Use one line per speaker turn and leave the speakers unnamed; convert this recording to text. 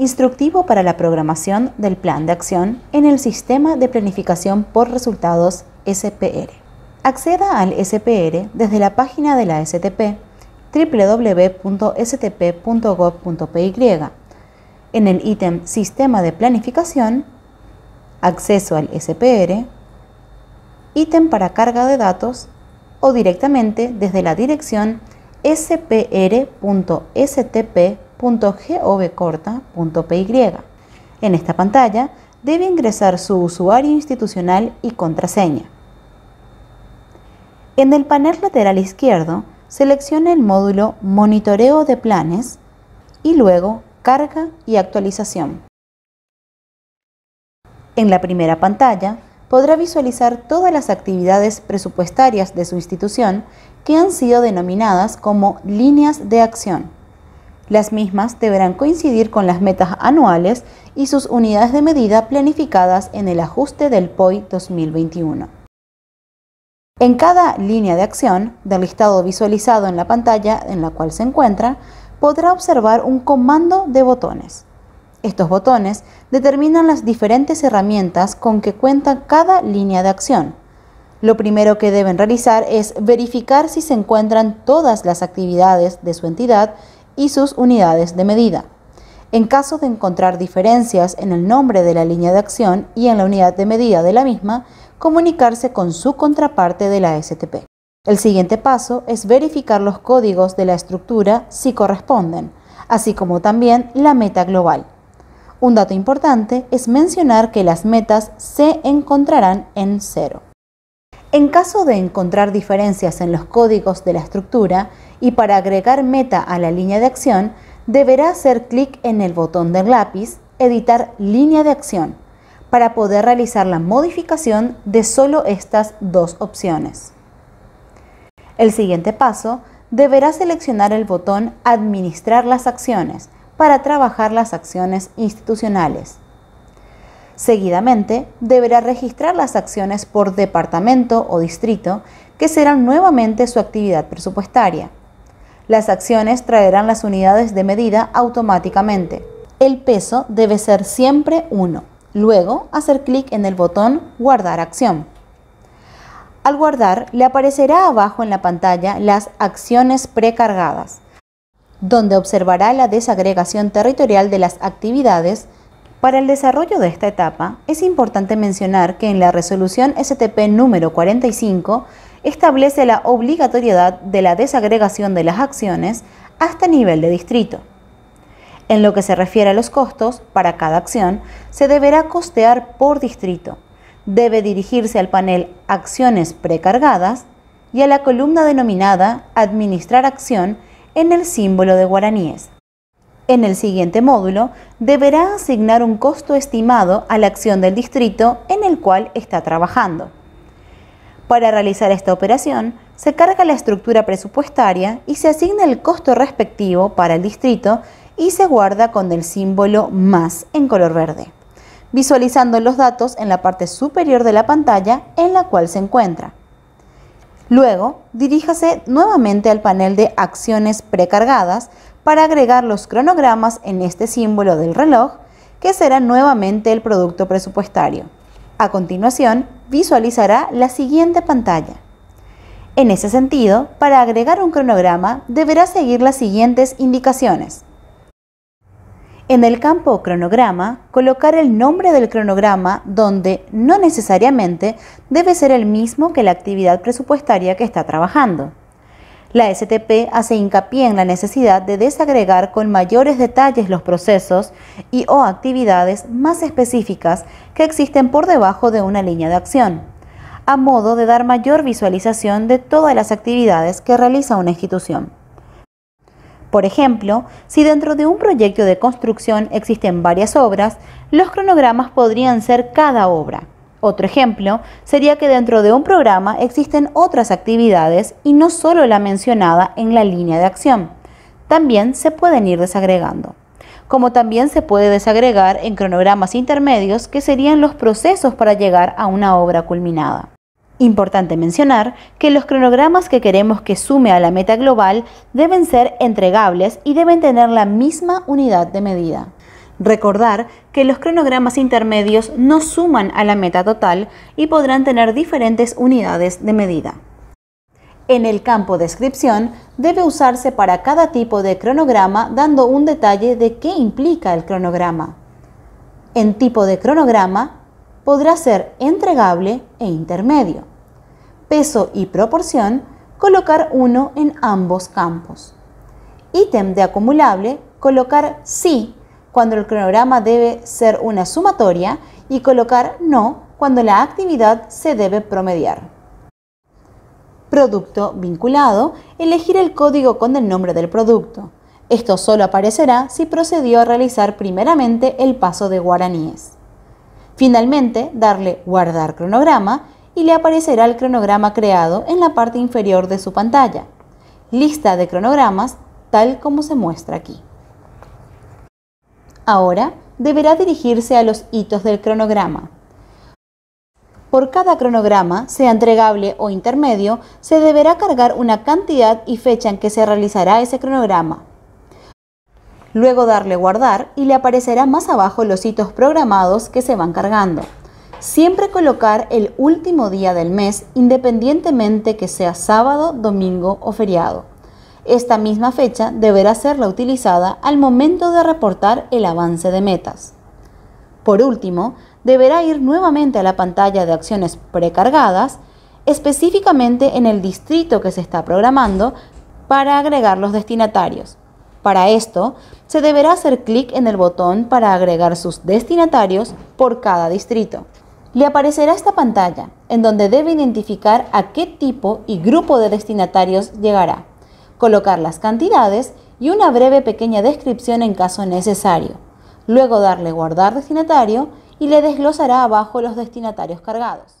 instructivo para la programación del plan de acción en el Sistema de Planificación por Resultados SPR. Acceda al SPR desde la página de la STP www.stp.gov.py. En el ítem Sistema de Planificación, Acceso al SPR, ítem para carga de datos o directamente desde la dirección spr.stp.gov.py .govcorta.py. En esta pantalla debe ingresar su usuario institucional y contraseña. En el panel lateral izquierdo, seleccione el módulo Monitoreo de planes y luego Carga y actualización. En la primera pantalla, podrá visualizar todas las actividades presupuestarias de su institución que han sido denominadas como líneas de acción. Las mismas deberán coincidir con las metas anuales y sus unidades de medida planificadas en el ajuste del POI 2021. En cada línea de acción del listado visualizado en la pantalla en la cual se encuentra, podrá observar un comando de botones. Estos botones determinan las diferentes herramientas con que cuenta cada línea de acción. Lo primero que deben realizar es verificar si se encuentran todas las actividades de su entidad y sus unidades de medida. En caso de encontrar diferencias en el nombre de la línea de acción y en la unidad de medida de la misma, comunicarse con su contraparte de la STP. El siguiente paso es verificar los códigos de la estructura si corresponden, así como también la meta global. Un dato importante es mencionar que las metas se encontrarán en cero. En caso de encontrar diferencias en los códigos de la estructura y para agregar meta a la línea de acción, deberá hacer clic en el botón del lápiz Editar línea de acción para poder realizar la modificación de solo estas dos opciones. El siguiente paso deberá seleccionar el botón Administrar las acciones para trabajar las acciones institucionales. Seguidamente, deberá registrar las acciones por departamento o distrito, que serán nuevamente su actividad presupuestaria. Las acciones traerán las unidades de medida automáticamente. El peso debe ser siempre 1. Luego, hacer clic en el botón Guardar acción. Al guardar, le aparecerá abajo en la pantalla las acciones precargadas, donde observará la desagregación territorial de las actividades para el desarrollo de esta etapa, es importante mencionar que en la resolución STP número 45 establece la obligatoriedad de la desagregación de las acciones hasta nivel de distrito. En lo que se refiere a los costos, para cada acción se deberá costear por distrito. Debe dirigirse al panel Acciones precargadas y a la columna denominada Administrar acción en el símbolo de guaraníes. En el siguiente módulo, deberá asignar un costo estimado a la acción del distrito en el cual está trabajando. Para realizar esta operación, se carga la estructura presupuestaria y se asigna el costo respectivo para el distrito y se guarda con el símbolo más en color verde, visualizando los datos en la parte superior de la pantalla en la cual se encuentra. Luego, diríjase nuevamente al panel de acciones precargadas para agregar los cronogramas en este símbolo del reloj, que será nuevamente el producto presupuestario. A continuación, visualizará la siguiente pantalla. En ese sentido, para agregar un cronograma deberá seguir las siguientes indicaciones. En el campo cronograma, colocar el nombre del cronograma donde no necesariamente debe ser el mismo que la actividad presupuestaria que está trabajando. La STP hace hincapié en la necesidad de desagregar con mayores detalles los procesos y o actividades más específicas que existen por debajo de una línea de acción, a modo de dar mayor visualización de todas las actividades que realiza una institución. Por ejemplo, si dentro de un proyecto de construcción existen varias obras, los cronogramas podrían ser cada obra. Otro ejemplo sería que dentro de un programa existen otras actividades y no solo la mencionada en la línea de acción. También se pueden ir desagregando. Como también se puede desagregar en cronogramas intermedios que serían los procesos para llegar a una obra culminada. Importante mencionar que los cronogramas que queremos que sume a la meta global deben ser entregables y deben tener la misma unidad de medida. Recordar que los cronogramas intermedios no suman a la meta total y podrán tener diferentes unidades de medida. En el campo descripción debe usarse para cada tipo de cronograma dando un detalle de qué implica el cronograma. En tipo de cronograma podrá ser entregable e intermedio. Peso y proporción, colocar uno en ambos campos. Ítem de acumulable, colocar sí cuando el cronograma debe ser una sumatoria y colocar no cuando la actividad se debe promediar. Producto vinculado, elegir el código con el nombre del producto. Esto solo aparecerá si procedió a realizar primeramente el paso de guaraníes. Finalmente, darle guardar cronograma y le aparecerá el cronograma creado en la parte inferior de su pantalla. Lista de cronogramas tal como se muestra aquí. Ahora deberá dirigirse a los hitos del cronograma. Por cada cronograma, sea entregable o intermedio, se deberá cargar una cantidad y fecha en que se realizará ese cronograma. Luego darle guardar y le aparecerá más abajo los hitos programados que se van cargando. Siempre colocar el último día del mes independientemente que sea sábado, domingo o feriado. Esta misma fecha deberá ser la utilizada al momento de reportar el avance de metas. Por último, deberá ir nuevamente a la pantalla de acciones precargadas, específicamente en el distrito que se está programando, para agregar los destinatarios. Para esto, se deberá hacer clic en el botón para agregar sus destinatarios por cada distrito. Le aparecerá esta pantalla, en donde debe identificar a qué tipo y grupo de destinatarios llegará colocar las cantidades y una breve pequeña descripción en caso necesario. Luego darle guardar destinatario y le desglosará abajo los destinatarios cargados.